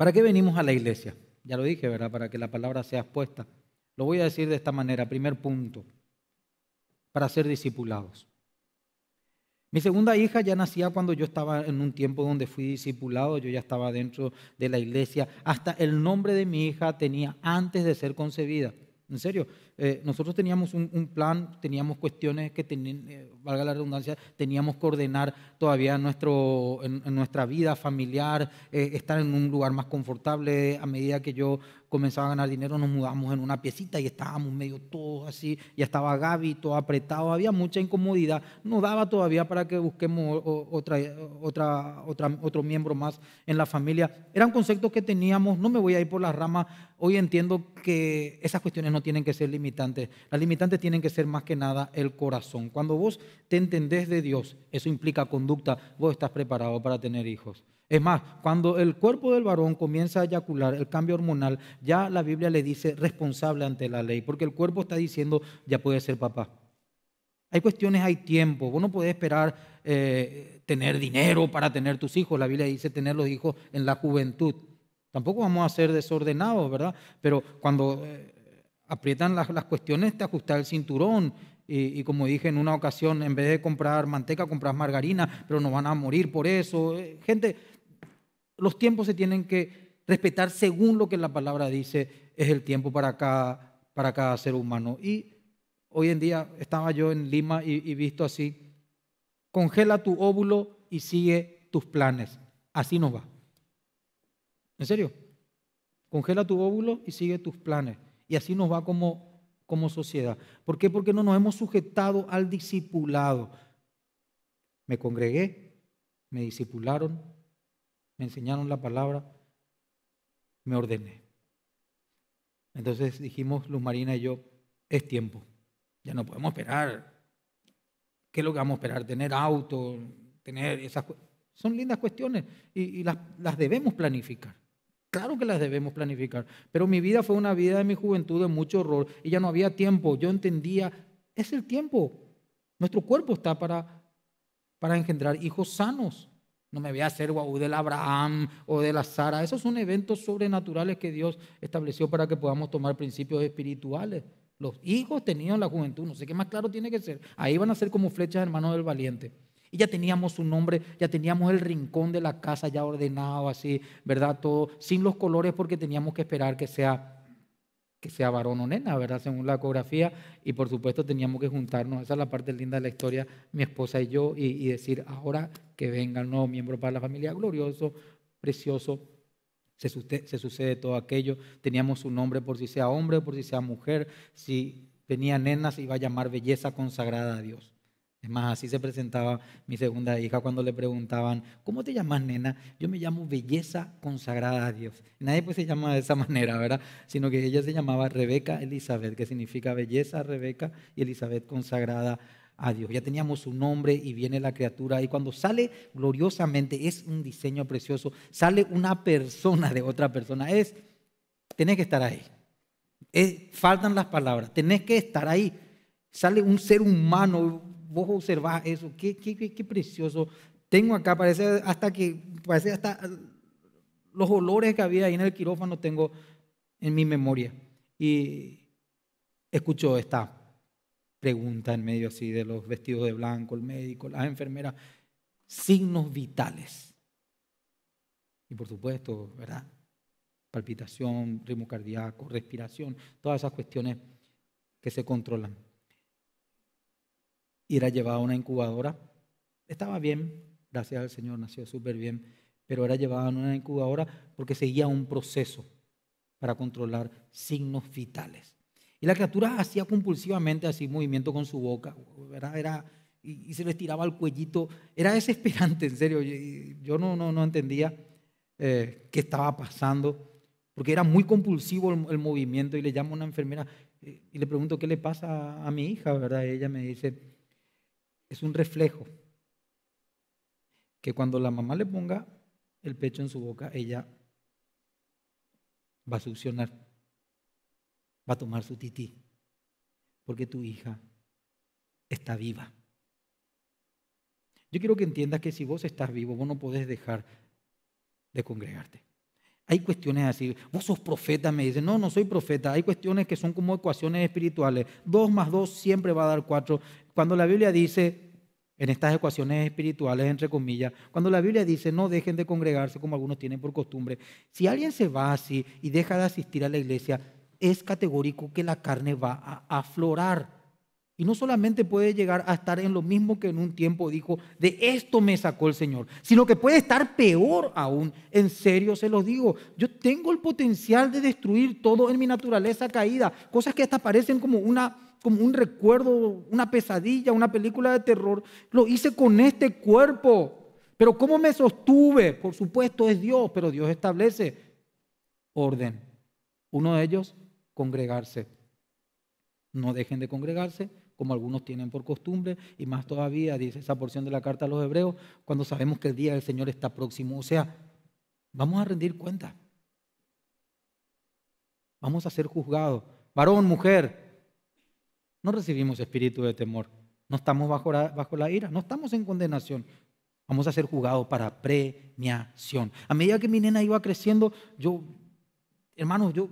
¿Para qué venimos a la iglesia? Ya lo dije, ¿verdad? Para que la palabra sea expuesta. Lo voy a decir de esta manera, primer punto, para ser discipulados. Mi segunda hija ya nacía cuando yo estaba en un tiempo donde fui discipulado, yo ya estaba dentro de la iglesia. Hasta el nombre de mi hija tenía antes de ser concebida. En serio, eh, nosotros teníamos un, plan, teníamos cuestiones que, eh, valga la redundancia, teníamos que ordenar todavía nuestro, nuestra vida familiar, eh, estar en un lugar más confortable a medida que yo comenzaba a ganar dinero, nos mudamos en una piecita y estábamos medio todos así, ya estaba Gaby todo apretado, había mucha incomodidad, no daba todavía para que busquemos otra, otra, otro miembro más en la familia. Eran conceptos que teníamos, no me voy a ir por las ramas, hoy entiendo que esas cuestiones no tienen que ser limitantes, las limitantes tienen que ser más que nada el corazón. Cuando vos te entendés de Dios, eso implica conducta, vos estás preparado para tener hijos. Es más, cuando el cuerpo del varón comienza a eyacular el cambio hormonal, ya la Biblia le dice responsable ante la ley, porque el cuerpo está diciendo ya puede ser papá. Hay cuestiones, hay tiempo. Vos no podés esperar eh, tener dinero para tener tus hijos. La Biblia dice tener los hijos en la juventud. Tampoco vamos a ser desordenados, ¿verdad? Pero cuando eh, aprietan las, cuestiones, te ajustas el cinturón. Y, y, como dije en una ocasión, en vez de comprar manteca, compras margarina, pero no van a morir por eso. Eh, gente, los tiempos se tienen que respetar según lo que la palabra dice es el tiempo para cada, para cada ser humano. Y hoy en día estaba yo en Lima y, visto así, congela tu óvulo y sigue tus planes. Así nos va. ¿En serio? Congela tu óvulo y sigue tus planes. Y así nos va como, como sociedad. ¿Por qué? Porque no nos hemos sujetado al discipulado. Me congregué, me discipularon, me enseñaron la palabra, me ordené. Entonces dijimos, Luz Marina y yo, es tiempo. Ya no podemos esperar. ¿Qué es lo que vamos a esperar? Tener auto, tener esas Son lindas cuestiones y, las, las, debemos planificar. Claro que las debemos planificar. Pero mi vida fue una vida de mi juventud de mucho horror y ya no había tiempo. Yo entendía, es el tiempo. Nuestro cuerpo está para, para engendrar hijos sanos. No me voy a hacer guau del Abraham o de la Sara. Esos son eventos sobrenaturales que Dios estableció para que podamos tomar principios espirituales. Los hijos tenían la juventud, no sé qué más claro tiene que ser. Ahí van a ser como flechas hermanos del valiente. Y ya teníamos su nombre, ya teníamos el rincón de la casa ya ordenado así, ¿verdad? Todo, sin los colores porque teníamos que esperar que sea que sea varón o nena, ¿verdad? Según la ecografía. Y por supuesto teníamos que juntarnos, esa es la parte linda de la historia, mi esposa y yo, y, decir, ahora que venga el nuevo miembro para la familia, glorioso, precioso, se sucede, se todo aquello. Teníamos un nombre por si sea hombre, por si sea mujer, si tenía nenas, iba a llamar belleza consagrada a Dios. Es más, así se presentaba mi segunda hija cuando le preguntaban, ¿cómo te llamas, nena? Yo me llamo Belleza Consagrada a Dios. Nadie pues se llama de esa manera, ¿verdad? Sino que ella se llamaba Rebeca Elizabeth, que significa Belleza Rebeca y Elizabeth Consagrada a Dios. Ya teníamos su nombre y viene la criatura y cuando sale gloriosamente, es un diseño precioso, sale una persona de otra persona. Es, tenés que estar ahí. Es, faltan las palabras, tenés que estar ahí. Sale un ser humano vos observás eso, qué, qué, qué, precioso. Tengo acá, parece hasta que, parece hasta los olores que había ahí en el quirófano tengo en mi memoria. Y escucho esta pregunta en medio así de los vestidos de blanco, el médico, las enfermeras, signos vitales. Y por supuesto, ¿verdad? Palpitación, ritmo cardíaco, respiración, todas esas cuestiones que se controlan y era llevada a una incubadora. Estaba bien, gracias al Señor, nació súper bien, pero era llevada a una incubadora porque seguía un proceso para controlar signos vitales. Y la criatura hacía compulsivamente así movimiento con su boca, verdad, era, y, se le estiraba el cuellito. Era desesperante, en serio. Yo, no, no, entendía eh, qué estaba pasando, porque era muy compulsivo el, movimiento. Y le llamo a una enfermera eh, y le pregunto qué le pasa a, mi hija, ¿verdad? ella me dice, es un reflejo. Que cuando la mamá le ponga el pecho en su boca, ella va a succionar, va a tomar su tití, porque tu hija está viva. Yo quiero que entiendas que si vos estás vivo, vos no podés dejar de congregarte. Hay cuestiones así, vos sos profeta, me dicen, no, no soy profeta, hay cuestiones que son como ecuaciones espirituales, dos más dos siempre va a dar cuatro, cuando la Biblia dice, en estas ecuaciones espirituales, entre comillas, cuando la Biblia dice no dejen de congregarse como algunos tienen por costumbre, si alguien se va así y deja de asistir a la iglesia, es categórico que la carne va a aflorar. Y no solamente puede llegar a estar en lo mismo que en un tiempo dijo, de esto me sacó el Señor, sino que puede estar peor aún. En serio se los digo, yo tengo el potencial de destruir todo en mi naturaleza caída, cosas que hasta parecen como una como un recuerdo, una pesadilla, una película de terror. Lo hice con este cuerpo. Pero ¿cómo me sostuve? Por supuesto es Dios, pero Dios establece orden. Uno de ellos, congregarse. No dejen de congregarse, como algunos tienen por costumbre, y más todavía, dice esa porción de la carta a los hebreos, cuando sabemos que el día del Señor está próximo. O sea, vamos a rendir cuenta. Vamos a ser juzgados. Varón, mujer, no recibimos espíritu de temor. No estamos bajo la, bajo la ira. No estamos en condenación. Vamos a ser jugados para premiación. A medida que mi nena iba creciendo, yo, hermanos, yo,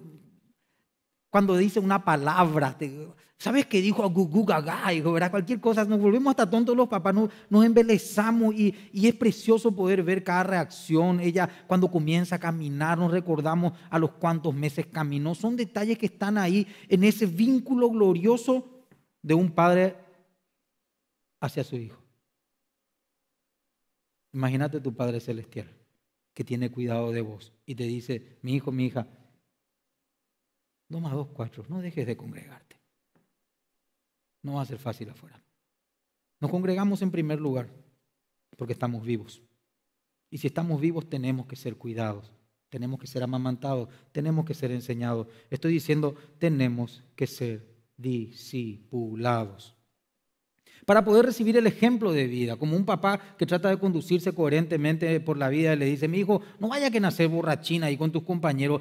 cuando dice una palabra, ¿sabes qué dijo a Gugu Gaga? Cualquier cosa, nos volvemos hasta tontos los papás, nos, nos embelezamos y, y, es precioso poder ver cada reacción. Ella cuando comienza a caminar, nos recordamos a los cuantos meses caminó. Son detalles que están ahí en ese vínculo glorioso de un padre hacia su hijo. Imagínate tu Padre Celestial que tiene cuidado de vos y te dice, mi hijo, mi hija, no más dos, cuatro, no dejes de congregarte. No va a ser fácil afuera. Nos congregamos en primer lugar porque estamos vivos. Y si estamos vivos tenemos que ser cuidados, tenemos que ser amamantados, tenemos que ser enseñados. Estoy diciendo, tenemos que ser discipulados. Para poder recibir el ejemplo de vida, como un papá que trata de conducirse coherentemente por la vida le dice, mi hijo, no vaya que nacer borrachina ahí con tus compañeros.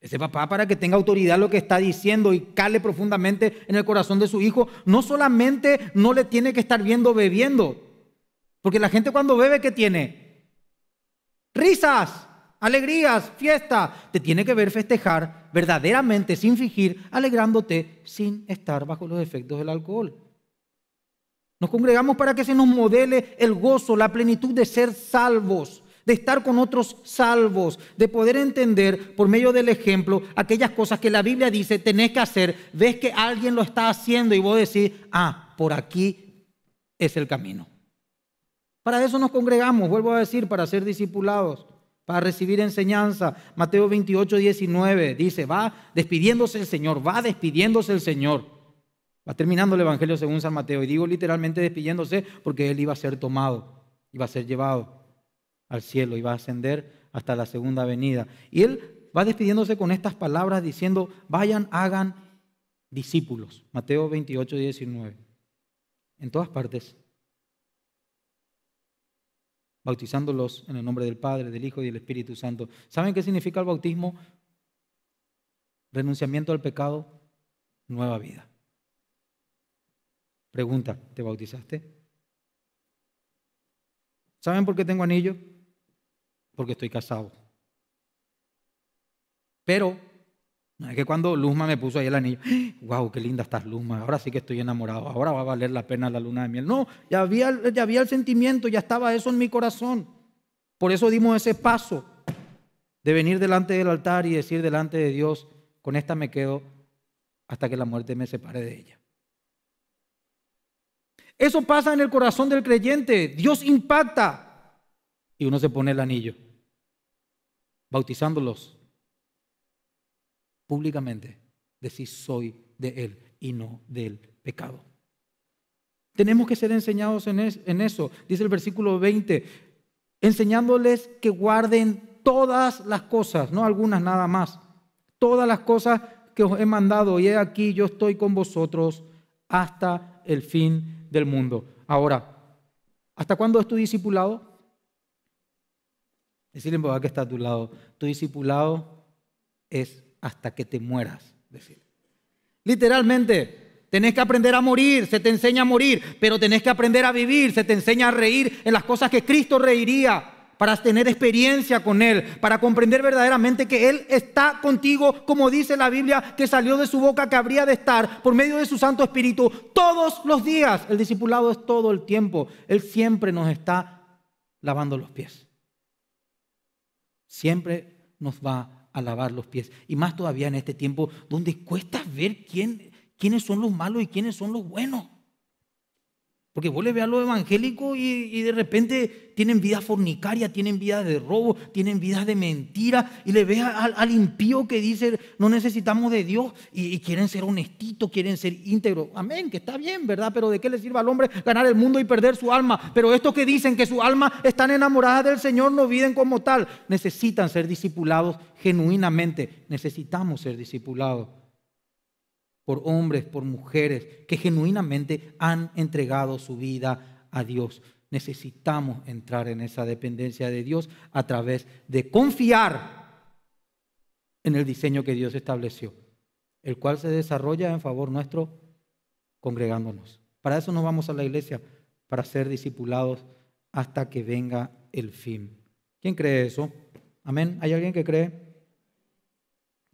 Ese papá, para que tenga autoridad lo que está diciendo y cale profundamente en el corazón de su hijo, no solamente no le tiene que estar viendo bebiendo, porque la gente cuando bebe, ¿qué tiene? Risas alegrías, fiesta. Te tiene que ver festejar verdaderamente, sin fingir, alegrándote, sin estar bajo los efectos del alcohol. Nos congregamos para que se nos modele el gozo, la plenitud de ser salvos, de estar con otros salvos, de poder entender por medio del ejemplo aquellas cosas que la Biblia dice tenés que hacer, ves que alguien lo está haciendo y vos decís, ah, por aquí es el camino. Para eso nos congregamos, vuelvo a decir, para ser discipulados para recibir enseñanza. Mateo 28, 19 dice, va despidiéndose el Señor, va despidiéndose el Señor. Va terminando el Evangelio según San Mateo. Y digo literalmente despidiéndose porque él iba a ser tomado, iba a ser llevado al cielo, iba a ascender hasta la segunda venida. Y él va despidiéndose con estas palabras diciendo, vayan, hagan discípulos. Mateo 28, 19. En todas partes bautizándolos en el nombre del Padre, del Hijo y del Espíritu Santo. ¿Saben qué significa el bautismo? Renunciamiento al pecado, nueva vida. Pregunta, ¿te bautizaste? ¿Saben por qué tengo anillo? Porque estoy casado. Pero es que cuando Luzma me puso ahí el anillo, wow, qué linda estás Luzma, ahora sí que estoy enamorado, ahora va a valer la pena la luna de miel. No, ya había, ya había el sentimiento, ya estaba eso en mi corazón. Por eso dimos ese paso de venir delante del altar y decir delante de Dios, con esta me quedo hasta que la muerte me separe de ella. Eso pasa en el corazón del creyente, Dios impacta y uno se pone el anillo, bautizándolos públicamente decir soy de Él y no del pecado. Tenemos que ser enseñados en, eso, dice el versículo 20, enseñándoles que guarden todas las cosas, no algunas nada más, todas las cosas que os he mandado y he aquí yo estoy con vosotros hasta el fin del mundo. Ahora, ¿hasta cuándo es tu discipulado? Decirle en que está a tu lado, tu discipulado es hasta que te mueras. Decir. Literalmente, tenés que aprender a morir, se te enseña a morir, pero tenés que aprender a vivir, se te enseña a reír en las cosas que Cristo reiría para tener experiencia con Él, para comprender verdaderamente que Él está contigo, como dice la Biblia, que salió de su boca, que habría de estar por medio de su Santo Espíritu todos los días. El discipulado es todo el tiempo. Él siempre nos está lavando los pies. Siempre nos va a lavar los pies. Y más todavía en este tiempo donde cuesta ver quién, quiénes son los malos y quiénes son los buenos. Porque vos le veas a los evangélicos y, de repente tienen vida fornicaria, tienen vida de robo, tienen vida de mentira, y le ves al, impío que dice no necesitamos de Dios y, quieren ser honestitos, quieren ser íntegros. Amén, que está bien, ¿verdad? Pero ¿de qué le sirve al hombre ganar el mundo y perder su alma? Pero estos que dicen que su alma están enamoradas del Señor no viven como tal. Necesitan ser discipulados genuinamente. Necesitamos ser discipulados por hombres, por mujeres que genuinamente han entregado su vida a Dios. Necesitamos entrar en esa dependencia de Dios a través de confiar en el diseño que Dios estableció, el cual se desarrolla en favor nuestro congregándonos. Para eso nos vamos a la iglesia, para ser discipulados hasta que venga el fin. ¿Quién cree eso? Amén. ¿Hay alguien que cree?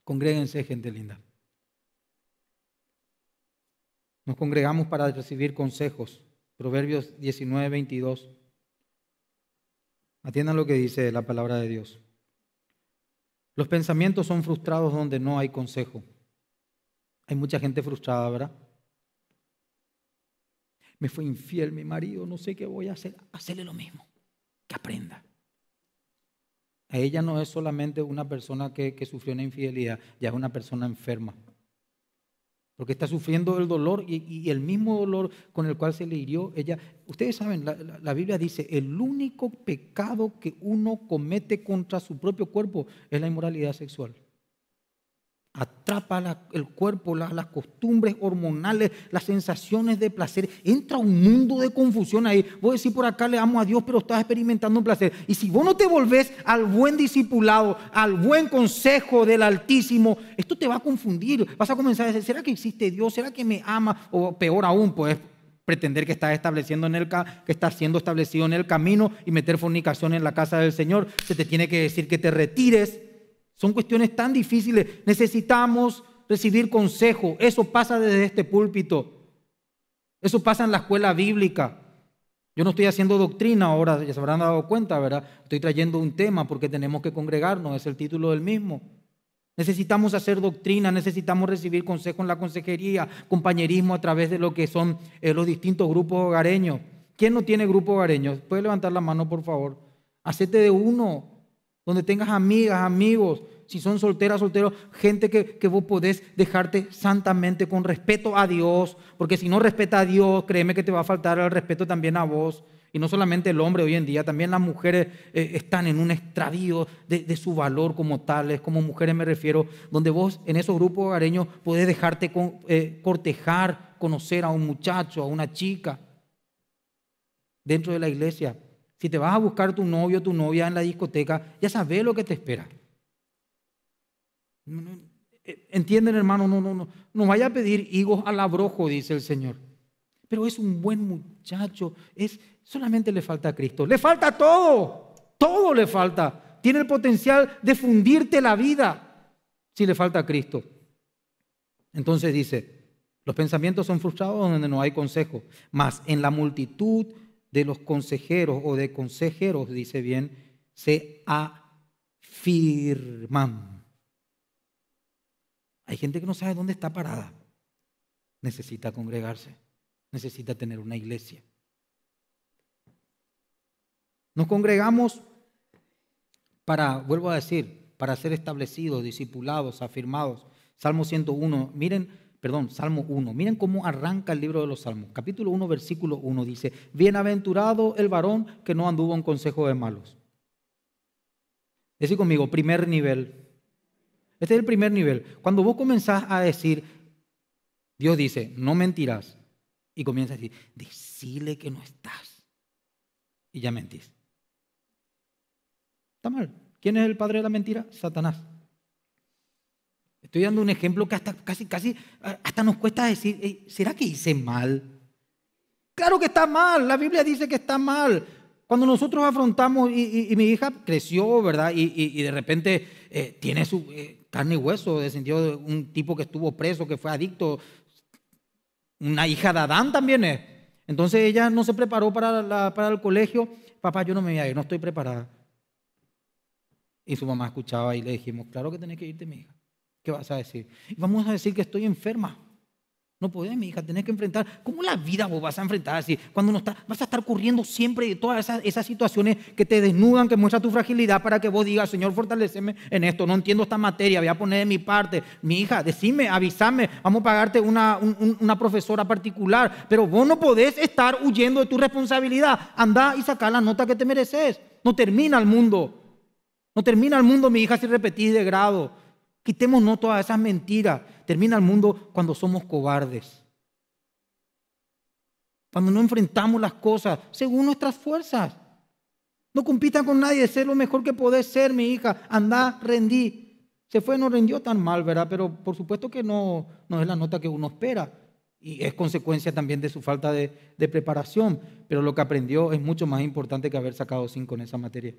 Congréguense, gente linda. Nos congregamos para recibir consejos. Proverbios 19, 22. Atiendan lo que dice la palabra de Dios. Los pensamientos son frustrados donde no hay consejo. Hay mucha gente frustrada, ¿verdad? Me fue infiel mi marido, no sé qué voy a hacer. Hacerle lo mismo, que aprenda. A ella no es solamente una persona que sufrió una infidelidad, ya es una persona enferma porque está sufriendo el dolor y, el mismo dolor con el cual se le hirió ella. Ustedes saben, la, Biblia dice, el único pecado que uno comete contra su propio cuerpo es la inmoralidad sexual atrapa el cuerpo, las costumbres hormonales, las sensaciones de placer. Entra un mundo de confusión ahí. Vos decís por acá le amo a Dios, pero estás experimentando un placer. Y si vos no te volvés al buen discipulado, al buen consejo del Altísimo, esto te va a confundir. Vas a comenzar a decir, ¿será que existe Dios? ¿Será que me ama? O peor aún, puedes pretender que estás estableciendo en el que estás siendo establecido en el camino y meter fornicación en la casa del Señor, se te tiene que decir que te retires son cuestiones tan difíciles. Necesitamos recibir consejo. Eso pasa desde este púlpito. Eso pasa en la escuela bíblica. Yo no estoy haciendo doctrina ahora, ya se habrán dado cuenta, ¿verdad? Estoy trayendo un tema porque tenemos que congregarnos, es el título del mismo. Necesitamos hacer doctrina, necesitamos recibir consejo en la consejería, compañerismo a través de lo que son eh, los distintos grupos hogareños. ¿Quién no tiene grupo hogareño? Puede levantar la mano, por favor. Hacete de uno, donde tengas amigas, amigos, si son solteras, solteros, gente que, vos podés dejarte santamente con respeto a Dios, porque si no respeta a Dios, créeme que te va a faltar el respeto también a vos. Y no solamente el hombre hoy en día, también las mujeres eh, están en un extravío de, su valor como tales, como mujeres me refiero, donde vos en esos grupos hogareños podés dejarte eh, cortejar, conocer a un muchacho, a una chica, dentro de la iglesia. Si te vas a buscar tu novio o tu novia en la discoteca, ya sabes lo que te espera. Eh, Entienden, hermano, no, no, no. No vaya a pedir higos al abrojo, dice el Señor. Pero es un buen muchacho. Es, solamente le falta a Cristo. Le falta todo. Todo le falta. Tiene el potencial de fundirte la vida si le falta a Cristo. Entonces dice, los pensamientos son frustrados donde no hay consejo, mas en la multitud de los consejeros o de consejeros, dice bien, se afirman. Hay gente que no sabe dónde está parada. Necesita congregarse, necesita tener una iglesia. Nos congregamos para, vuelvo a decir, para ser establecidos, discipulados, afirmados. Salmo 101, miren perdón, Salmo 1. Miren cómo arranca el libro de los Salmos. Capítulo 1, versículo 1 dice, bienaventurado el varón que no anduvo en consejo de malos. Decí conmigo, primer nivel. Este es el primer nivel. Cuando vos comenzás a decir, Dios dice, no mentirás, y comienza a decir, decile que no estás, y ya mentís. Está mal. ¿Quién es el padre de la mentira? Satanás. Estoy dando un ejemplo que hasta casi, casi, hasta nos cuesta decir, ¿será que hice mal? Claro que está mal, la Biblia dice que está mal. Cuando nosotros afrontamos, y, mi hija creció, ¿verdad? Y, de repente eh, tiene su eh, carne y hueso, de sentido de un tipo que estuvo preso, que fue adicto. Una hija de Adán también es. Entonces ella no se preparó para, para el colegio. Papá, yo no me voy a ir, no estoy preparada. Y su mamá escuchaba y le dijimos, claro que tenés que irte, mi hija. ¿Qué vas a decir? Vamos a decir que estoy enferma. No podés, mi hija, tenés que enfrentar. ¿Cómo la vida vos vas a enfrentar así? Cuando no vas a estar corriendo siempre de todas esas, situaciones que te desnudan, que muestran tu fragilidad para que vos digas, Señor, fortaleceme en esto. No entiendo esta materia, voy a poner de mi parte. Mi hija, decime, avísame, vamos a pagarte una, profesora particular. Pero vos no podés estar huyendo de tu responsabilidad. Anda y saca la nota que te mereces. No termina el mundo. No termina el mundo, mi hija, si repetís de grado. Quitémonos todas esas mentiras. Termina el mundo cuando somos cobardes. Cuando no enfrentamos las cosas según nuestras fuerzas. No compitan con nadie, sé lo mejor que podés ser, mi hija. Andá, rendí. Se fue, no rendió tan mal, ¿verdad? Pero por supuesto que no, no es la nota que uno espera. Y es consecuencia también de su falta de, de preparación. Pero lo que aprendió es mucho más importante que haber sacado cinco en esa materia.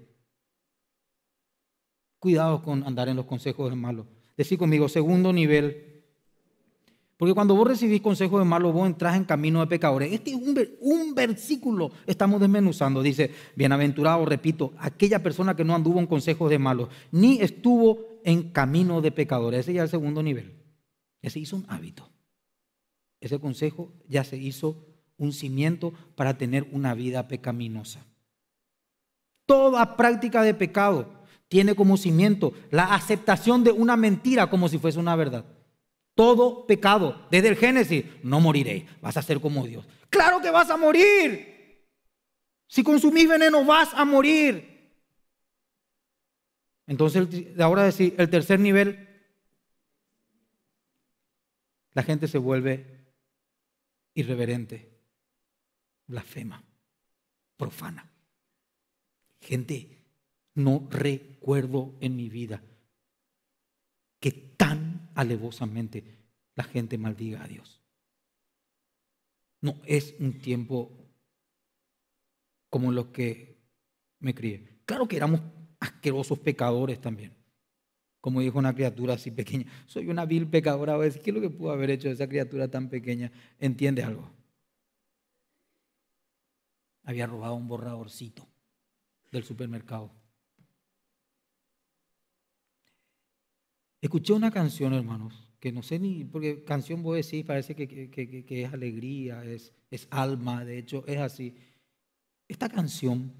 Cuidado con andar en los consejos de malos. Decir conmigo, segundo nivel. Porque cuando vos recibís consejos de malos, vos entrás en camino de pecadores. Este es un, un versículo, estamos desmenuzando. Dice, bienaventurado, repito, aquella persona que no anduvo en consejos de malos, ni estuvo en camino de pecadores. Ese ya es el segundo nivel. Ese hizo un hábito. Ese consejo ya se hizo un cimiento para tener una vida pecaminosa. Toda práctica de pecado tiene como cimiento la aceptación de una mentira como si fuese una verdad. Todo pecado, desde el Génesis, no moriré, vas a ser como Dios. Claro que vas a morir. Si consumís veneno vas a morir. Entonces, ahora decir, el tercer nivel, la gente se vuelve irreverente, blasfema, profana. Gente no recuerdo en mi vida que tan alevosamente la gente maldiga a Dios. No es un tiempo como los que me crié. Claro que éramos asquerosos pecadores también. Como dijo una criatura así pequeña, soy una vil pecadora. ¿Qué es lo que pudo haber hecho esa criatura tan pequeña? ¿Entiende algo? Había robado un borradorcito del supermercado. Escuché una canción, hermanos, que no sé ni, porque canción voy a decir, parece que, es alegría, es, es alma, de hecho es así. Esta canción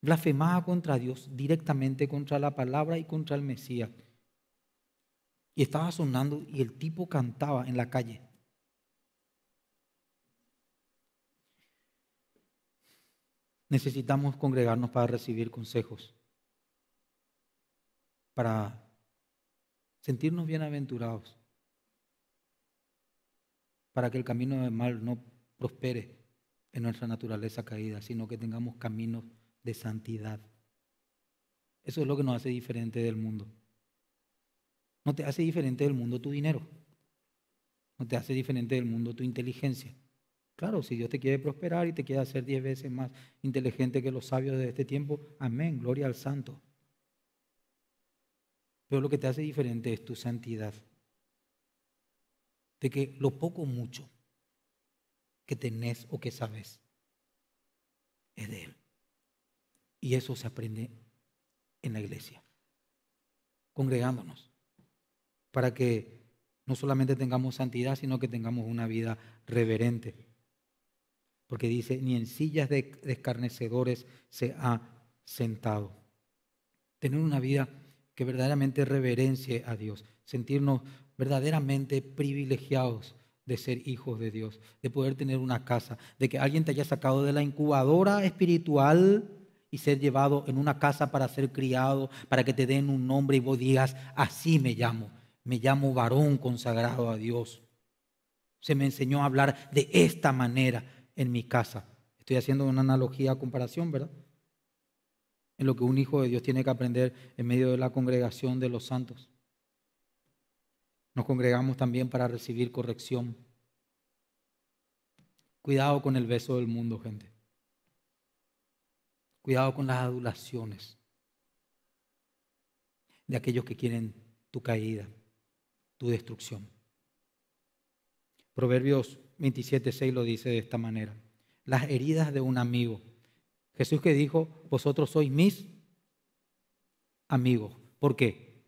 blasfemaba contra Dios, directamente contra la palabra y contra el Mesías. Y estaba sonando y el tipo cantaba en la calle. Necesitamos congregarnos para recibir consejos, para sentirnos bienaventurados, para que el camino del mal no prospere en nuestra naturaleza caída, sino que tengamos caminos de santidad. Eso es lo que nos hace diferente del mundo. No te hace diferente del mundo tu dinero. No te hace diferente del mundo tu inteligencia. Claro, si Dios te quiere prosperar y te quiere hacer diez veces más inteligente que los sabios de este tiempo, amén, gloria al santo. Pero lo que te hace diferente es tu santidad. De que lo poco o mucho que tenés o que sabes es de Él. Y eso se aprende en la iglesia, congregándonos, para que no solamente tengamos santidad, sino que tengamos una vida reverente. Porque dice, ni en sillas de escarnecedores se ha sentado. Tener una vida verdaderamente reverencie a Dios, sentirnos verdaderamente privilegiados de ser hijos de Dios, de poder tener una casa, de que alguien te haya sacado de la incubadora espiritual y ser llevado en una casa para ser criado, para que te den un nombre y vos digas, así me llamo, me llamo varón consagrado a Dios. Se me enseñó a hablar de esta manera en mi casa. Estoy haciendo una analogía, comparación, ¿verdad? en lo que un hijo de Dios tiene que aprender en medio de la congregación de los santos. Nos congregamos también para recibir corrección. Cuidado con el beso del mundo, gente. Cuidado con las adulaciones de aquellos que quieren tu caída, tu destrucción. Proverbios 27.6 lo dice de esta manera. Las heridas de un amigo Jesús que dijo, vosotros sois mis amigos. ¿Por qué?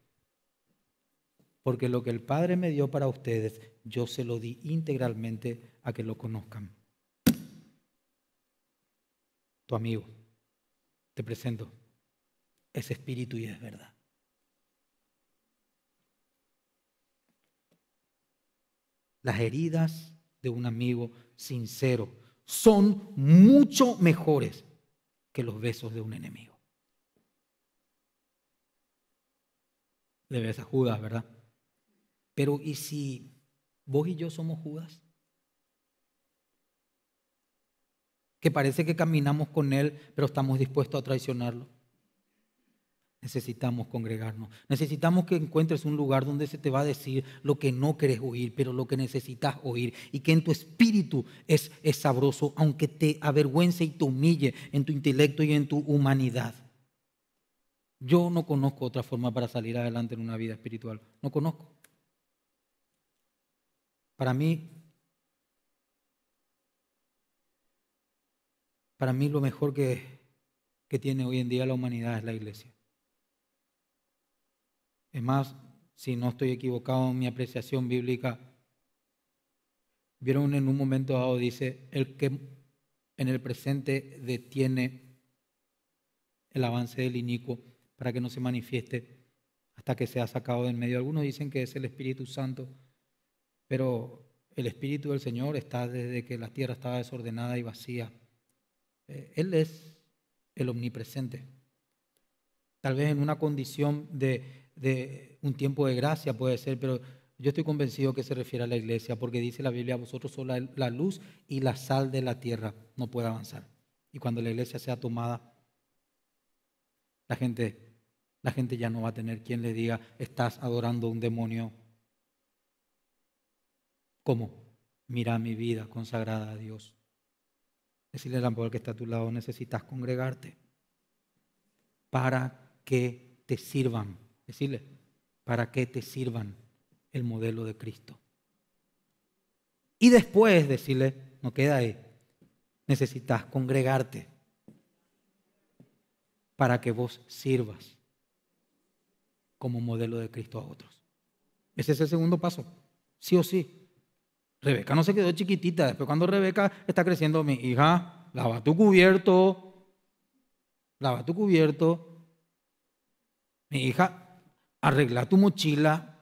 Porque lo que el Padre me dio para ustedes, yo se lo di integralmente a que lo conozcan. Tu amigo, te presento, es espíritu y es verdad. Las heridas de un amigo sincero son mucho mejores que los besos de un enemigo. Le ves a Judas, ¿verdad? Pero ¿y si vos y yo somos Judas? Que parece que caminamos con Él, pero estamos dispuestos a traicionarlo necesitamos congregarnos. Necesitamos que encuentres un lugar donde se te va a decir lo que no querés oír, pero lo que necesitas oír. Y que en tu espíritu es, sabroso, aunque te avergüence y te humille en tu intelecto y en tu humanidad. Yo no conozco otra forma para salir adelante en una vida espiritual. No conozco. Para mí, para mí lo mejor que tiene hoy en día la humanidad es la iglesia. Es más, si no estoy equivocado en mi apreciación bíblica, vieron en un momento dado, dice, el que en el presente detiene el avance del inicuo para que no se manifieste hasta que sea sacado del medio. Algunos dicen que es el Espíritu Santo, pero el Espíritu del Señor está desde que la tierra estaba desordenada y vacía. Eh, Él es el omnipresente. Tal vez en una condición de de un tiempo de gracia, puede ser, pero yo estoy convencido que se refiere a la iglesia, porque dice la Biblia, vosotros sois la, luz y la sal de la tierra, no puede avanzar. Y cuando la iglesia sea tomada, la gente, la gente ya no va a tener quien le diga, estás adorando a un demonio. ¿Cómo? Mira mi vida consagrada a Dios. Decirle al amor que está a tu lado, necesitas congregarte para que te sirvan. Decirle, para que te sirvan el modelo de Cristo. Y después decirle, no queda ahí, necesitas congregarte para que vos sirvas como modelo de Cristo a otros. Ese es el segundo paso, sí o sí. Rebeca no se quedó chiquitita, después cuando Rebeca está creciendo, mi hija, lava tu cubierto, lava tu cubierto. Mi hija arreglar tu mochila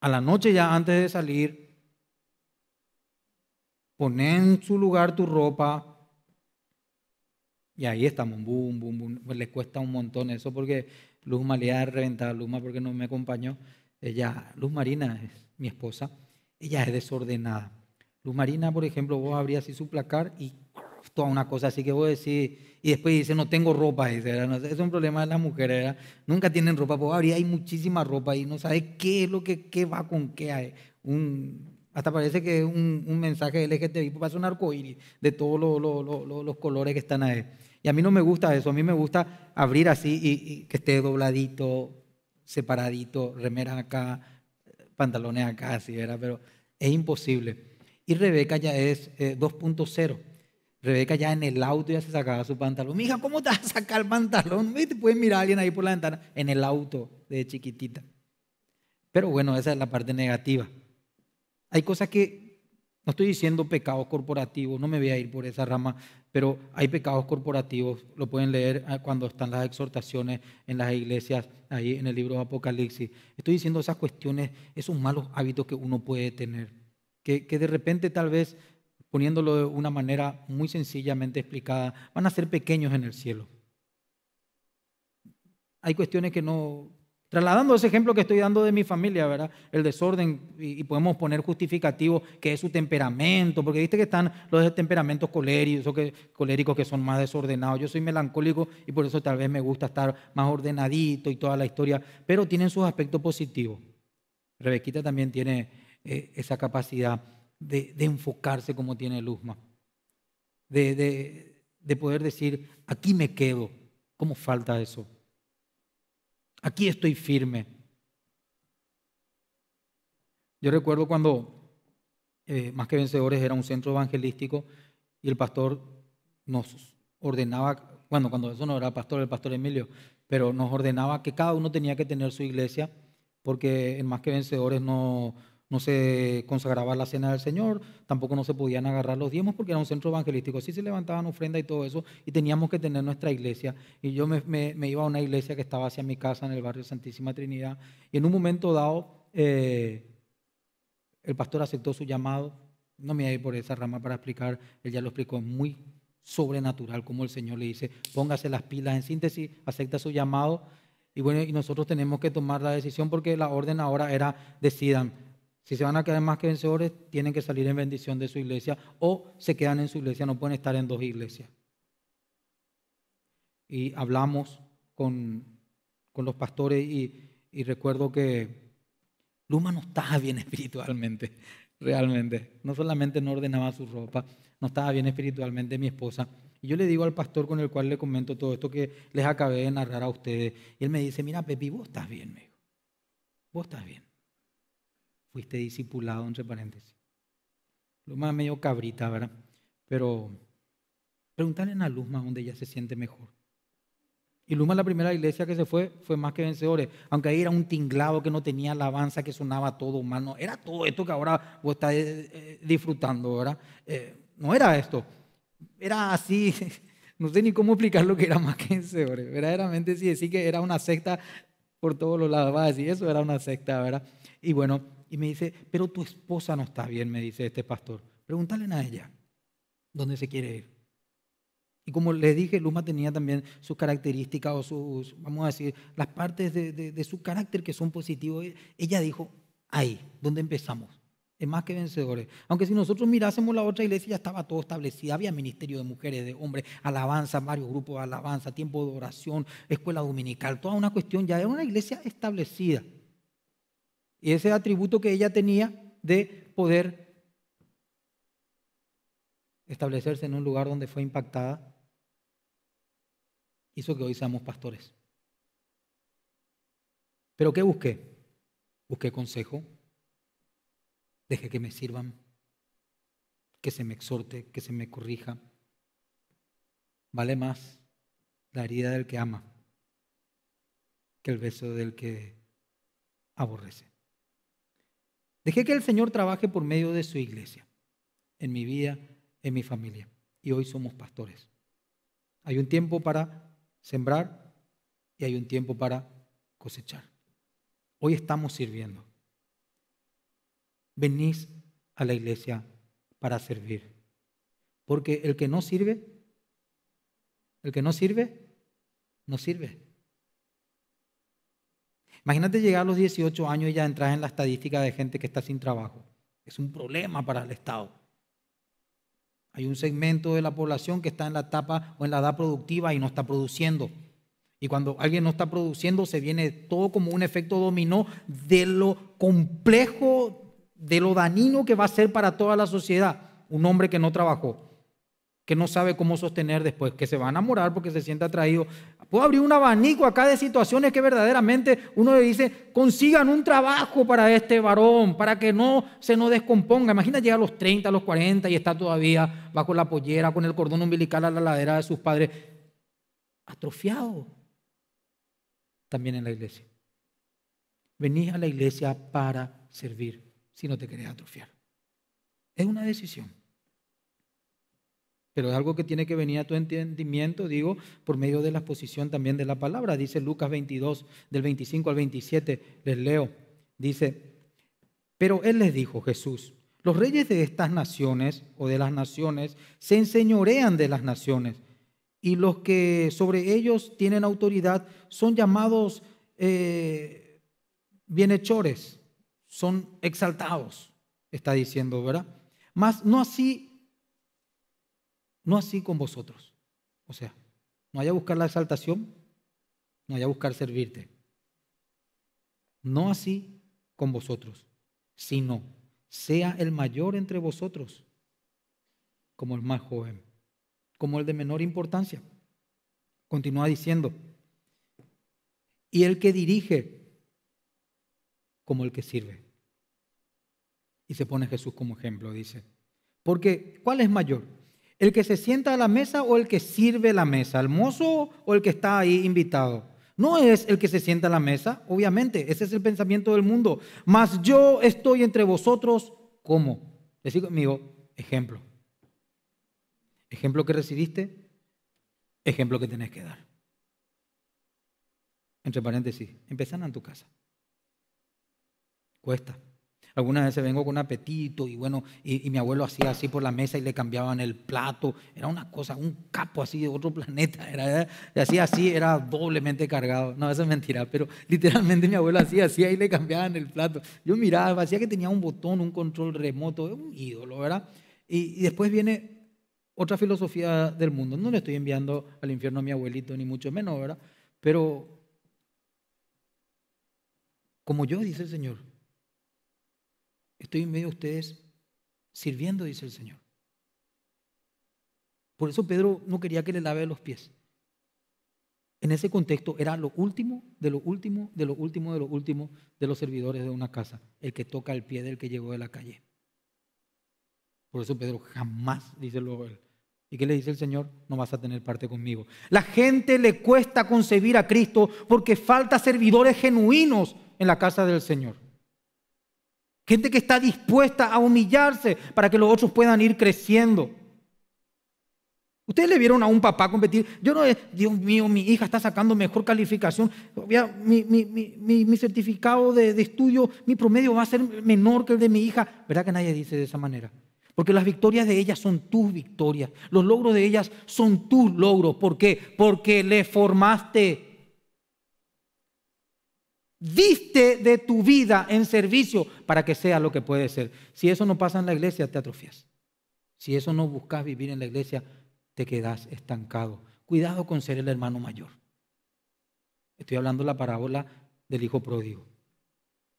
a la noche ya antes de salir, poner en su lugar tu ropa. Y ahí estamos, boom, boom, boom. Pues le cuesta un montón eso porque Luz María ha reventado a Luzma porque no me acompañó. Ella, Luz Marina es mi esposa, ella es desordenada. Luz Marina, por ejemplo, vos abrías así su placar y toda una cosa así que vos decís, y después dice, no tengo ropa, dice, es un problema de las mujeres, Nunca tienen ropa, por pues, abrir hay muchísima ropa y no sabes qué es lo que qué va con qué Un, hasta parece que es un, un mensaje LGTBI, pues, pasa un arcoíris de todos los colores que están ahí. Y a mí no me gusta eso, a mí me gusta abrir así y, que esté dobladito, separadito, remera acá, pantalones acá, así, era Pero es imposible. Y Rebeca ya es 2.0. Eh, Rebeca ya en el auto ya se sacaba su pantalón. Mija, ¿cómo te vas a sacar el pantalón? Te puedes mirar a alguien ahí por la ventana. En el auto, de chiquitita. Pero bueno, esa es la parte negativa. Hay cosas que, no estoy diciendo pecados corporativos, no me voy a ir por esa rama, pero hay pecados corporativos, lo pueden leer ah, cuando están las exhortaciones en las iglesias, ahí en el libro de Apocalipsis. Estoy diciendo esas cuestiones, esos malos hábitos que uno puede tener, que, que de repente tal vez poniéndolo de una manera muy sencillamente explicada, van a ser pequeños en el cielo. Hay cuestiones que no... Trasladando ese ejemplo que estoy dando de mi familia, ¿verdad? El desorden, y, podemos poner justificativo que es su temperamento, porque viste que están los temperamentos coléricos, que, coléricos que son más desordenados. Yo soy melancólico y por eso tal vez me gusta estar más ordenadito y toda la historia, pero tienen sus aspectos positivos. Rebequita también tiene eh, esa capacidad de, enfocarse como tiene Luzma, de, de, poder decir, aquí me quedo, ¿cómo falta eso? Aquí estoy firme. Yo recuerdo cuando eh, Más que Vencedores era un centro evangelístico y el pastor nos ordenaba, bueno, cuando eso no era pastor, el pastor Emilio, pero nos ordenaba que cada uno tenía que tener su iglesia porque en Más que Vencedores no, no se consagraba la cena del Señor, tampoco no se podían agarrar los diezmos porque era un centro evangelístico. Sí se levantaban ofrendas y todo eso, y teníamos que tener nuestra iglesia. Y yo me, iba a una iglesia que estaba hacia mi casa en el barrio Santísima Trinidad, y en un momento dado eh, el pastor aceptó su llamado. No me voy por esa rama para explicar, él ya lo explicó muy sobrenatural, como el Señor le dice, póngase las pilas, en síntesis, acepta su llamado. Y bueno, y nosotros tenemos que tomar la decisión porque la orden ahora era, decidan, si se van a quedar más que vencedores, tienen que salir en bendición de su iglesia o se quedan en su iglesia, no pueden estar en dos iglesias. Y hablamos con, los pastores y, recuerdo que Luma no estaba bien espiritualmente, realmente. No solamente no ordenaba su ropa, no estaba bien espiritualmente mi esposa. Y yo le digo al pastor con el cual le comento todo esto que les acabé de narrar a ustedes. Y él me dice, mira, Pepi, vos estás bien, amigo? Vos estás bien fuiste discipulado, entre paréntesis. Lo más medio cabrita, ¿verdad? Pero preguntarle a Luma donde ella se siente mejor. Y Luma, la primera iglesia que se fue, fue más que vencedores. Aunque ahí era un tinglado que no tenía alabanza, que sonaba todo humano era todo esto que ahora vos estás eh, eh, disfrutando, ¿verdad? Eh, no era esto. Era así. No sé ni cómo explicar lo que era más que vencedores. Verdaderamente, si sí, decir que era una secta por todos los lados, va a eso era una secta, ¿verdad? Y bueno, y me dice, pero tu esposa no está bien, me dice este pastor. Pregúntale a ella dónde se quiere ir. Y como les dije, Luma tenía también sus características o sus, vamos a decir, las partes de, su carácter que son positivas, Ella dijo, ahí, donde empezamos. Es más que vencedores. Aunque si nosotros mirásemos la otra iglesia, ya estaba todo establecido. Había ministerio de mujeres, de hombres, alabanza, varios grupos de alabanza, tiempo de oración, escuela dominical, toda una cuestión. Ya era una iglesia establecida. Y ese atributo que ella tenía de poder establecerse en un lugar donde fue impactada, hizo que hoy seamos pastores. Pero ¿qué busqué? Busqué consejo, deje que me sirvan, que se me exhorte, que se me corrija. Vale más la herida del que ama que el beso del que aborrece. Dejé que el Señor trabaje por medio de su iglesia, en mi vida, en mi familia. Y hoy somos pastores. Hay un tiempo para sembrar y hay un tiempo para cosechar. Hoy estamos sirviendo. Venís a la iglesia para servir. Porque el que no sirve, el que no sirve, no sirve. Imagínate llegar a los 18 años y ya entrar en la estadística de gente que está sin trabajo. Es un problema para el Estado. Hay un segmento de la población que está en la etapa o en la edad productiva y no está produciendo. Y cuando alguien no está produciendo, se viene todo como un efecto dominó de lo complejo, de lo dañino que va a ser para toda la sociedad un hombre que no trabajó que no sabe cómo sostener después, que se va a enamorar porque se siente atraído. Puedo abrir un abanico acá de situaciones que verdaderamente uno le dice, consigan un trabajo para este varón, para que no se nos descomponga. Imagina llega a los 30, a los 40 y está todavía bajo la pollera, con el cordón umbilical a la ladera de sus padres, atrofiado también en la iglesia. Venís a la iglesia para servir, si no te querés atrofiar. Es una decisión pero es algo que tiene que venir a tu entendimiento, digo, por medio de la exposición también de la palabra. Dice Lucas 22, del 25 al 27, les leo. Dice, pero él les dijo, Jesús, los reyes de estas naciones o de las naciones se enseñorean de las naciones y los que sobre ellos tienen autoridad son llamados eh, bienhechores, son exaltados, está diciendo, ¿verdad? Mas no así no así con vosotros. O sea, no haya buscar la exaltación, no haya buscar servirte. No así con vosotros, sino sea el mayor entre vosotros, como el más joven, como el de menor importancia. Continúa diciendo, y el que dirige, como el que sirve. Y se pone Jesús como ejemplo, dice. Porque, ¿cuál es mayor? ¿El que se sienta a la mesa o el que sirve la mesa? ¿El mozo o el que está ahí invitado? No es el que se sienta a la mesa, obviamente, ese es el pensamiento del mundo. Mas yo estoy entre vosotros como. Decir conmigo, ejemplo. Ejemplo que recibiste, ejemplo que tenés que dar. Entre paréntesis, empezando en tu casa. Cuesta. Algunas veces vengo con apetito y bueno, y, mi abuelo hacía así por la mesa y le cambiaban el plato. Era una cosa, un capo así de otro planeta. Era, hacía así, era doblemente cargado. No, eso es mentira, pero literalmente mi abuelo hacía así, ahí le cambiaban el plato. Yo miraba, hacía que tenía un botón, un control remoto, un ídolo, ¿verdad? Y, y después viene otra filosofía del mundo. No le estoy enviando al infierno a mi abuelito, ni mucho menos, ¿verdad? Pero como yo, dice el Señor. Estoy en medio de ustedes sirviendo, dice el Señor. Por eso Pedro no quería que le lave los pies. En ese contexto era lo último, de lo último, de lo último, de lo último de los servidores de una casa, el que toca el pie del que llegó de la calle. Por eso Pedro jamás, dice luego él. ¿Y qué le dice el Señor? No vas a tener parte conmigo. La gente le cuesta concebir a Cristo porque falta servidores genuinos en la casa del Señor. Gente que está dispuesta a humillarse para que los otros puedan ir creciendo. Ustedes le vieron a un papá competir. Yo no, Dios mío, mi hija está sacando mejor calificación. Mi, certificado de, de, estudio, mi promedio va a ser menor que el de mi hija. ¿Verdad que nadie dice de esa manera? Porque las victorias de ellas son tus victorias. Los logros de ellas son tus logros. ¿Por qué? Porque le formaste viste de tu vida en servicio para que sea lo que puede ser. Si eso no pasa en la iglesia, te atrofias. Si eso no buscas vivir en la iglesia, te quedas estancado. Cuidado con ser el hermano mayor. Estoy hablando de la parábola del hijo pródigo.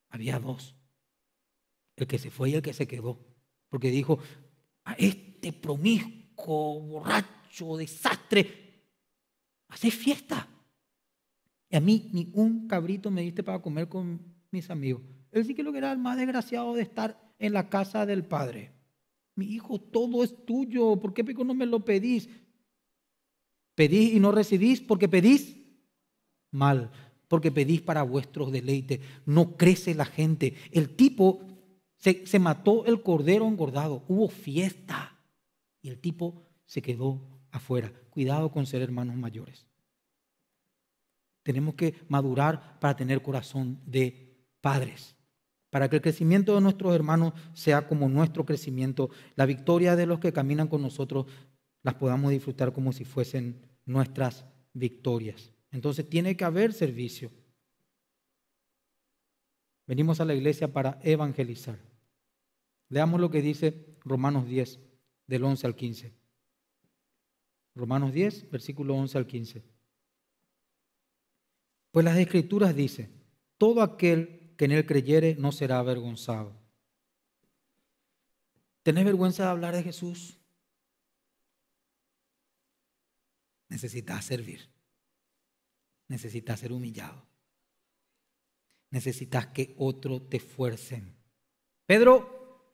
Había dos. El que se fue y el que se quedó. Porque dijo, a este promiscuo, borracho, desastre, ¿haces fiesta. Y a mí ni un cabrito me diste para comer con mis amigos. Él sí que lo que era el más desgraciado de estar en la casa del Padre. Mi hijo, todo es tuyo. ¿Por qué pico no me lo pedís? Pedís y no recibís porque pedís mal, porque pedís para vuestros deleites. No crece la gente. El tipo se mató el cordero engordado. Hubo fiesta. Y el tipo se quedó afuera. Cuidado con ser hermanos mayores. Tenemos que madurar para tener corazón de padres, para que el crecimiento de nuestros hermanos sea como nuestro crecimiento, la victoria de los que caminan con nosotros las podamos disfrutar como si fuesen nuestras victorias. Entonces tiene que haber servicio. Venimos a la iglesia para evangelizar. Leamos lo que dice Romanos 10, del 11 al 15. Romanos 10, versículo 11 al 15. Pues las escrituras dicen, todo aquel que en él creyere no será avergonzado. ¿Tenés vergüenza de hablar de Jesús? Necesitas servir. Necesitas ser humillado. Necesitas que otro te fuercen. Pedro,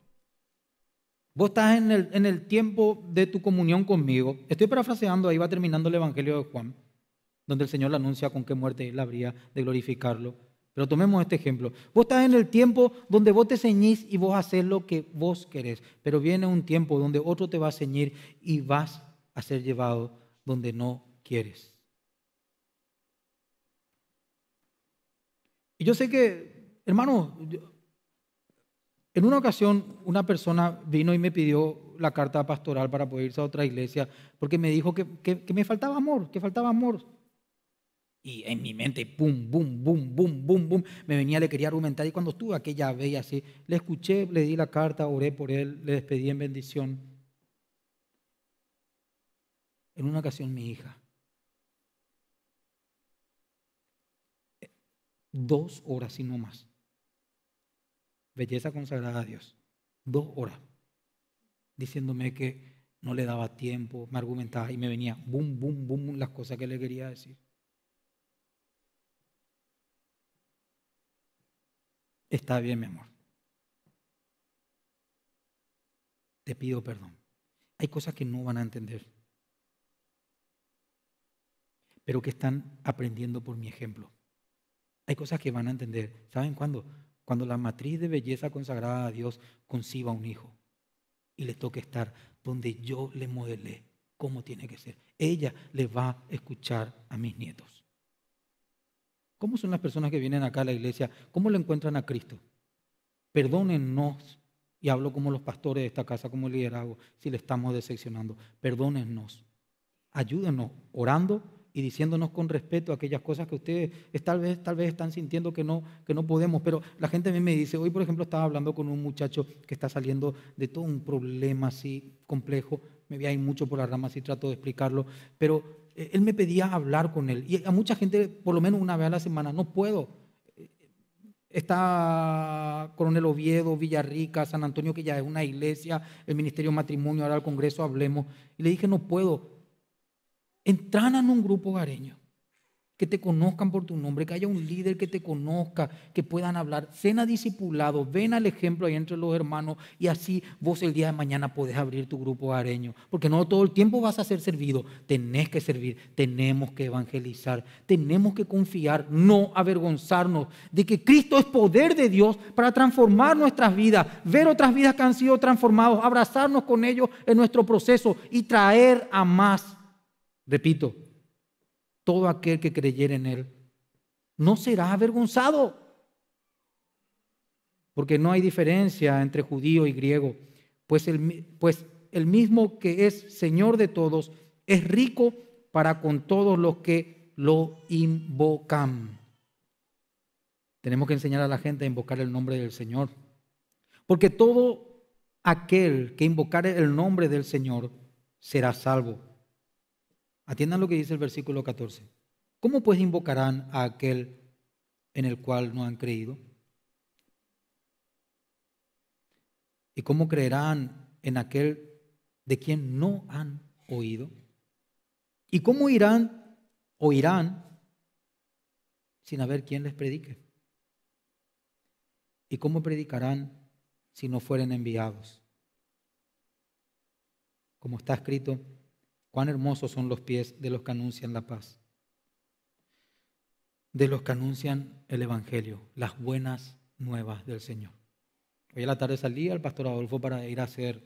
vos estás en el, en el tiempo de tu comunión conmigo. Estoy parafraseando, ahí va terminando el Evangelio de Juan donde el Señor le anuncia con qué muerte él habría de glorificarlo. Pero tomemos este ejemplo. Vos estás en el tiempo donde vos te ceñís y vos haces lo que vos querés, pero viene un tiempo donde otro te va a ceñir y vas a ser llevado donde no quieres. Y yo sé que, hermano, en una ocasión una persona vino y me pidió la carta pastoral para poder irse a otra iglesia porque me dijo que me faltaba amor, que faltaba amor. Y en mi mente, pum, boom, boom, boom, boom, boom, me venía, le quería argumentar. Y cuando estuve aquella bella así, le escuché, le di la carta, oré por él, le despedí en bendición. En una ocasión, mi hija, dos horas y no más. Belleza consagrada a Dios. Dos horas. Diciéndome que no le daba tiempo, me argumentaba y me venía, boom bum, bum, las cosas que le quería decir. está bien, mi amor. Te pido perdón. Hay cosas que no van a entender, pero que están aprendiendo por mi ejemplo. Hay cosas que van a entender. ¿Saben cuándo? Cuando la matriz de belleza consagrada a Dios conciba un hijo y le toque estar donde yo le modelé cómo tiene que ser. Ella le va a escuchar a mis nietos. ¿Cómo son las personas que vienen acá a la iglesia? ¿Cómo le encuentran a Cristo? Perdónennos, y hablo como los pastores de esta casa, como el liderazgo, si le estamos decepcionando. Perdónennos, ayúdenos orando y diciéndonos con respeto aquellas cosas que ustedes tal vez, tal vez están sintiendo que no, que no podemos. Pero la gente a mí me dice, hoy por ejemplo estaba hablando con un muchacho que está saliendo de todo un problema así complejo, me voy a mucho por las ramas y trato de explicarlo, pero eh, él me pedía hablar con él. Y a mucha gente, por lo menos una vez a la semana, no puedo. Eh, está Coronel Oviedo, Villarrica, San Antonio, que ya es una iglesia, el Ministerio de Matrimonio, ahora al Congreso, hablemos. Y le dije, no puedo. Entran en un grupo hogareño que te conozcan por tu nombre, que haya un líder que te conozca, que puedan hablar. Cena discipulado, ven al ejemplo ahí entre los hermanos y así vos el día de mañana podés abrir tu grupo areño. Porque no todo el tiempo vas a ser servido. Tenés que servir, tenemos que evangelizar, tenemos que confiar, no avergonzarnos de que Cristo es poder de Dios para transformar nuestras vidas, ver otras vidas que han sido transformadas, abrazarnos con ellos en nuestro proceso y traer a más. Repito, todo aquel que creyere en él no será avergonzado. Porque no hay diferencia entre judío y griego, pues el, pues el mismo que es Señor de todos es rico para con todos los que lo invocan. Tenemos que enseñar a la gente a invocar el nombre del Señor. Porque todo aquel que invocare el nombre del Señor será salvo. Atiendan lo que dice el versículo 14. ¿Cómo pues invocarán a aquel en el cual no han creído? ¿Y cómo creerán en aquel de quien no han oído? ¿Y cómo irán, o irán sin haber quien les predique? ¿Y cómo predicarán si no fueren enviados? Como está escrito, Cuán hermosos son los pies de los que anuncian la paz, de los que anuncian el Evangelio, las buenas nuevas del Señor. Hoy a la tarde salí al pastor Adolfo para ir a hacer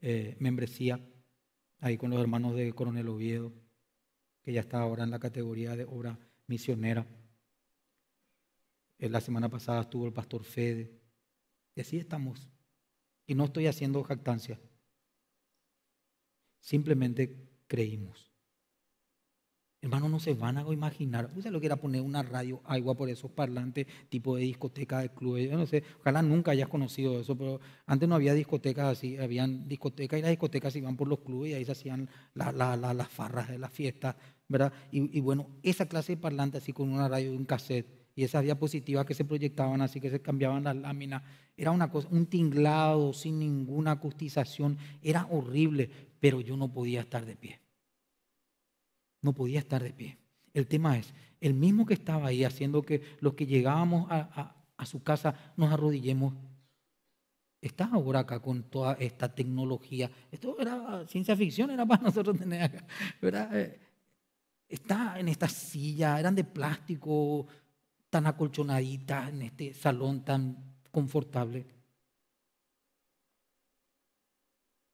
eh, membresía ahí con los hermanos de Coronel Oviedo, que ya está ahora en la categoría de obra misionera. Eh, la semana pasada estuvo el pastor Fede. Y así estamos. Y no estoy haciendo jactancia. Simplemente creímos. Hermanos, no se van a imaginar. Usted lo quiera poner una radio agua por esos parlantes, tipo de discoteca de clubes. Yo no sé, ojalá nunca hayas conocido eso, pero antes no había discotecas así. Habían discotecas y las discotecas iban por los clubes y ahí se hacían las farras de las fiestas, ¿verdad? Y, bueno, esa clase de parlante así con una radio y un cassette y esas diapositivas que se proyectaban así, que se cambiaban las láminas, era una cosa, un tinglado sin ninguna acustización, era horrible pero yo no podía estar de pie. No podía estar de pie. El tema es, el mismo que estaba ahí haciendo que los que llegábamos a, su casa nos arrodillemos, está ahora acá con toda esta tecnología. Esto era ciencia ficción, era para nosotros tener acá. Eh, está en esta silla, eran de plástico, tan acolchonaditas, en este salón tan confortable.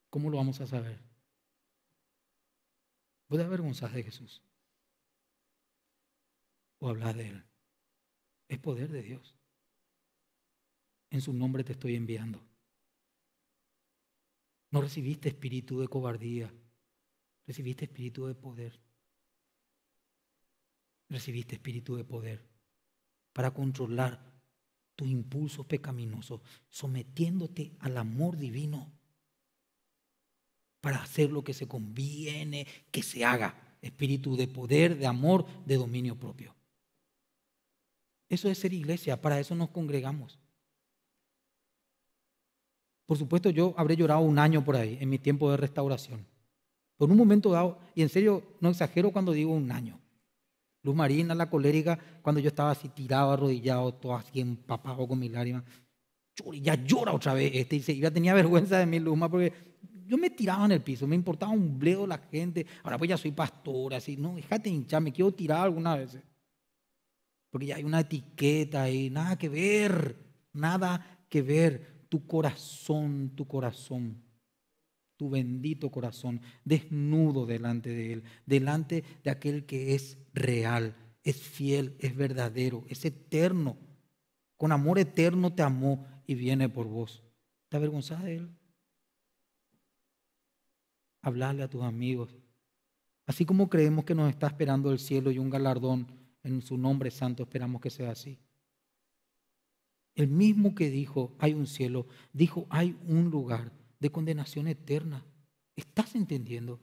¿Cómo lo vamos a saber? ¿Vos te avergonzás de Jesús? ¿O hablas de Él? Es poder de Dios. En su nombre te estoy enviando. No recibiste espíritu de cobardía, recibiste espíritu de poder. Recibiste espíritu de poder para controlar tu impulso pecaminoso, sometiéndote al amor divino para hacer lo que se conviene que se haga. Espíritu de poder, de amor, de dominio propio. Eso es ser iglesia, para eso nos congregamos. Por supuesto, yo habré llorado un año por ahí, en mi tiempo de restauración. Por un momento dado, y en serio, no exagero cuando digo un año. Luz Marina, la colérica, cuando yo estaba así tirado, arrodillado, todo así empapado con mis lágrimas, ya llora otra vez este. Y ya tenía vergüenza de mí, Luzma, porque yo me tiraba en el piso, me importaba un bledo la gente. Ahora pues ya soy pastor, así, no, déjate hinchar, me quiero tirar algunas veces. Porque ya hay una etiqueta ahí, nada que ver, nada que ver. Tu corazón, tu corazón, tu bendito corazón, desnudo delante de Él, delante de aquel que es real, es fiel, es verdadero, es eterno. Con amor eterno te amó y viene por vos. ¿Te avergonzás de Él? hablarle a tus amigos. Así como creemos que nos está esperando el cielo y un galardón en su nombre santo, esperamos que sea así. El mismo que dijo, hay un cielo, dijo, hay un lugar de condenación eterna. ¿Estás entendiendo?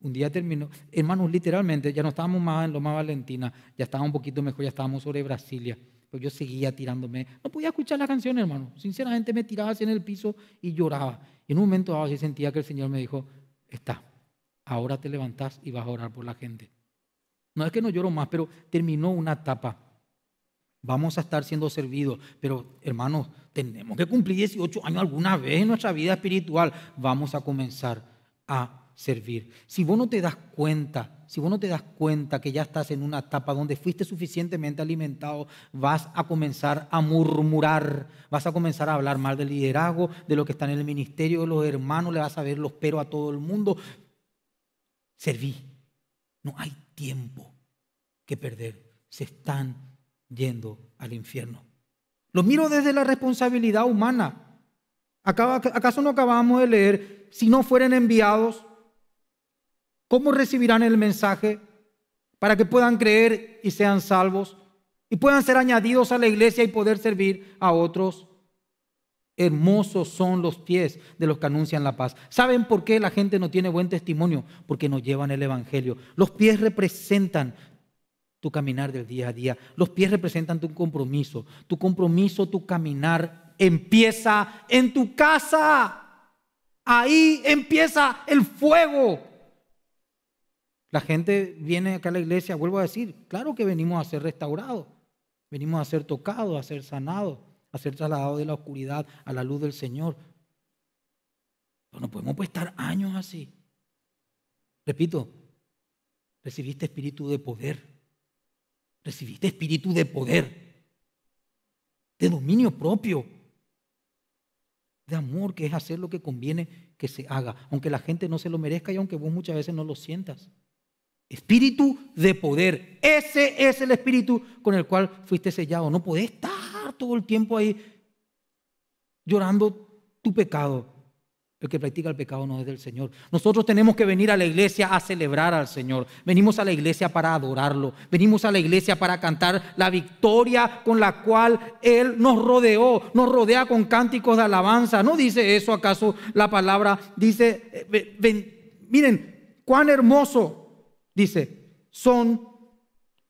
Un día terminó, hermanos, literalmente, ya no estábamos más en Loma Valentina, ya estábamos un poquito mejor, ya estábamos sobre Brasilia. Pues yo seguía tirándome. No podía escuchar la canción, hermano. Sinceramente me tiraba así en el piso y lloraba. Y en un momento dado sentía que el Señor me dijo, está, ahora te levantás y vas a orar por la gente. No es que no lloro más, pero terminó una etapa. Vamos a estar siendo servidos, pero hermanos, tenemos que cumplir 18 años alguna vez en nuestra vida espiritual. Vamos a comenzar a servir. Si vos no te das cuenta, si vos no te das cuenta que ya estás en una etapa donde fuiste suficientemente alimentado, vas a comenzar a murmurar, vas a comenzar a hablar mal del liderazgo, de lo que está en el ministerio, de los hermanos, le vas a ver los pero a todo el mundo. Serví. No hay tiempo que perder. Se están yendo al infierno. Lo miro desde la responsabilidad humana. ¿Acaso no acabamos de leer, si no fueren enviados, ¿Cómo recibirán el mensaje para que puedan creer y sean salvos y puedan ser añadidos a la iglesia y poder servir a otros? Hermosos son los pies de los que anuncian la paz. ¿Saben por qué la gente no tiene buen testimonio? Porque no llevan el Evangelio. Los pies representan tu caminar del día a día. Los pies representan tu compromiso. Tu compromiso, tu caminar empieza en tu casa. Ahí empieza el fuego la gente viene acá a la iglesia, vuelvo a decir, claro que venimos a ser restaurados, venimos a ser tocados, a ser sanados, a ser trasladados de la oscuridad a la luz del Señor. Pero no podemos pues, estar años así. Repito, recibiste espíritu de poder, recibiste espíritu de poder, de dominio propio, de amor, que es hacer lo que conviene que se haga, aunque la gente no se lo merezca y aunque vos muchas veces no lo sientas. Espíritu de poder. Ese es el espíritu con el cual fuiste sellado. No podés estar todo el tiempo ahí llorando tu pecado. El que practica el pecado no es del Señor. Nosotros tenemos que venir a la iglesia a celebrar al Señor. Venimos a la iglesia para adorarlo. Venimos a la iglesia para cantar la victoria con la cual Él nos rodeó. Nos rodea con cánticos de alabanza. ¿No dice eso acaso la palabra? Dice, eh, miren, cuán hermoso dice, son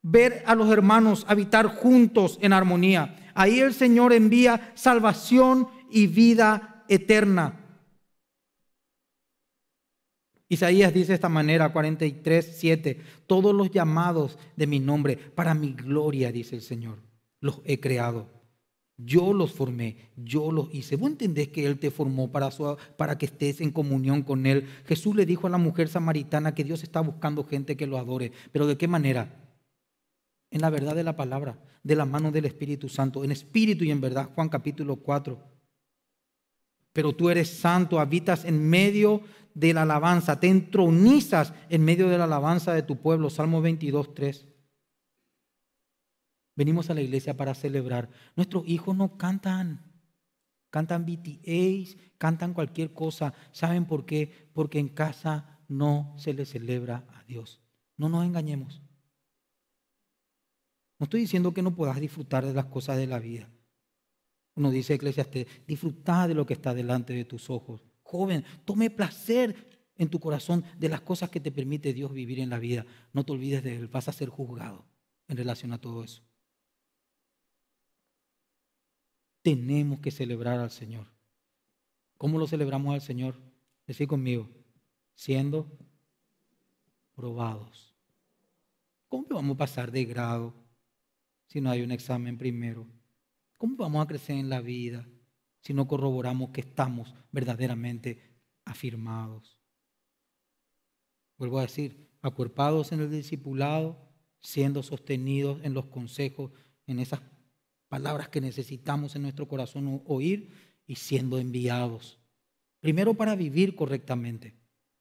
ver a los hermanos habitar juntos en armonía. Ahí el Señor envía salvación y vida eterna. Isaías dice de esta manera, 43, 7, todos los llamados de mi nombre, para mi gloria, dice el Señor, los he creado. Yo los formé, yo los hice. ¿Vos entendés que Él te formó para, para que estés en comunión con Él? Jesús le dijo a la mujer samaritana que Dios está buscando gente que lo adore. ¿Pero de qué manera? En la verdad de la palabra, de la mano del Espíritu Santo, en espíritu y en verdad. Juan capítulo 4. Pero tú eres santo, habitas en medio de la alabanza, te entronizas en medio de la alabanza de tu pueblo. Salmo 22, 3. Venimos a la iglesia para celebrar. Nuestros hijos no cantan. Cantan BTAs, cantan cualquier cosa. ¿Saben por qué? Porque en casa no se le celebra a Dios. No nos engañemos. No estoy diciendo que no puedas disfrutar de las cosas de la vida. Uno dice, iglesia, disfruta de lo que está delante de tus ojos. Joven, tome placer en tu corazón de las cosas que te permite Dios vivir en la vida. No te olvides de Él, vas a ser juzgado en relación a todo eso. tenemos que celebrar al Señor. ¿Cómo lo celebramos al Señor? Decir conmigo, siendo probados. ¿Cómo vamos a pasar de grado si no hay un examen primero? ¿Cómo vamos a crecer en la vida si no corroboramos que estamos verdaderamente afirmados? Vuelvo a decir, acuerpados en el discipulado, siendo sostenidos en los consejos, en esas palabras que necesitamos en nuestro corazón oír y siendo enviados. Primero para vivir correctamente.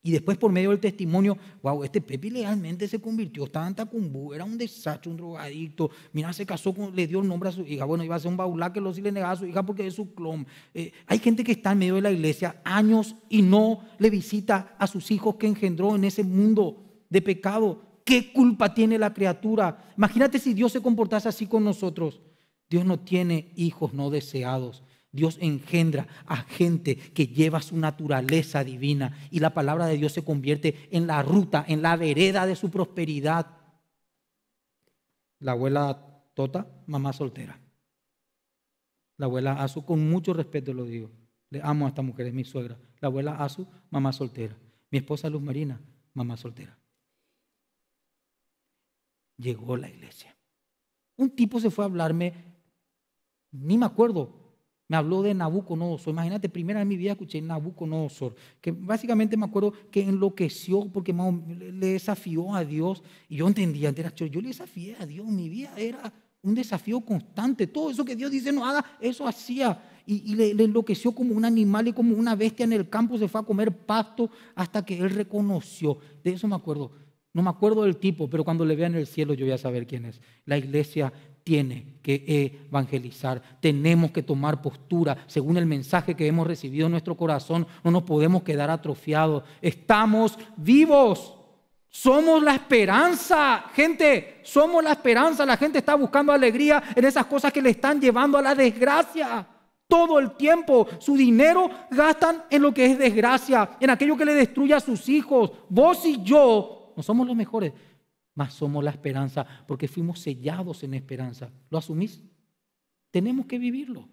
Y después por medio del testimonio, wow, este Pepe legalmente se convirtió, estaba en Tacumbú, era un desastre, un drogadicto, mira, se casó, con, le dio el nombre a su hija, bueno, iba a ser un baulá que lo le negaba a su hija porque es su clon. Eh, hay gente que está en medio de la iglesia años y no le visita a sus hijos que engendró en ese mundo de pecado. ¿Qué culpa tiene la criatura? Imagínate si Dios se comportase así con nosotros. Dios no tiene hijos no deseados. Dios engendra a gente que lleva su naturaleza divina y la palabra de Dios se convierte en la ruta, en la vereda de su prosperidad. La abuela Tota, mamá soltera. La abuela Azu, con mucho respeto lo digo. Le amo a esta mujer, es mi suegra. La abuela Azu, mamá soltera. Mi esposa Luz Marina, mamá soltera. Llegó la iglesia. Un tipo se fue a hablarme ni me acuerdo. Me habló de Nabucodonosor. Imagínate, primera vez en mi vida escuché Nabucodonosor. Que básicamente me acuerdo que enloqueció porque le desafió a Dios. Y yo entendía, yo le desafié a Dios. Mi vida era un desafío constante. Todo eso que Dios dice no haga, eso hacía. Y, le, enloqueció como un animal y como una bestia en el campo. Se fue a comer pasto hasta que él reconoció. De eso me acuerdo. No me acuerdo del tipo, pero cuando le vea en el cielo yo voy a saber quién es. La iglesia tiene que evangelizar. Tenemos que tomar postura según el mensaje que hemos recibido en nuestro corazón. No nos podemos quedar atrofiados. Estamos vivos. Somos la esperanza, gente. Somos la esperanza. La gente está buscando alegría en esas cosas que le están llevando a la desgracia. Todo el tiempo su dinero gastan en lo que es desgracia, en aquello que le destruye a sus hijos. Vos y yo no somos los mejores somos la esperanza, porque fuimos sellados en esperanza. ¿Lo asumís? Tenemos que vivirlo.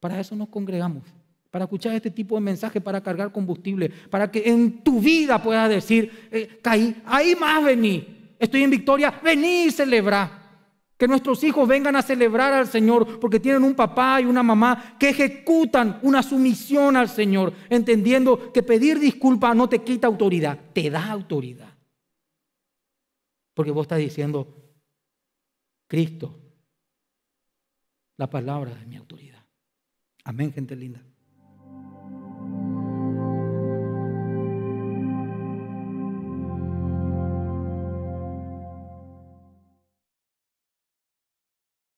Para eso nos congregamos, para escuchar este tipo de mensaje, para cargar combustible, para que en tu vida puedas decir, eh, caí, ahí más vení, estoy en victoria, vení y celebra. Que nuestros hijos vengan a celebrar al Señor porque tienen un papá y una mamá que ejecutan una sumisión al Señor, entendiendo que pedir disculpas no te quita autoridad, te da autoridad. Porque vos estás diciendo, Cristo, la palabra de mi autoridad. Amén, gente linda.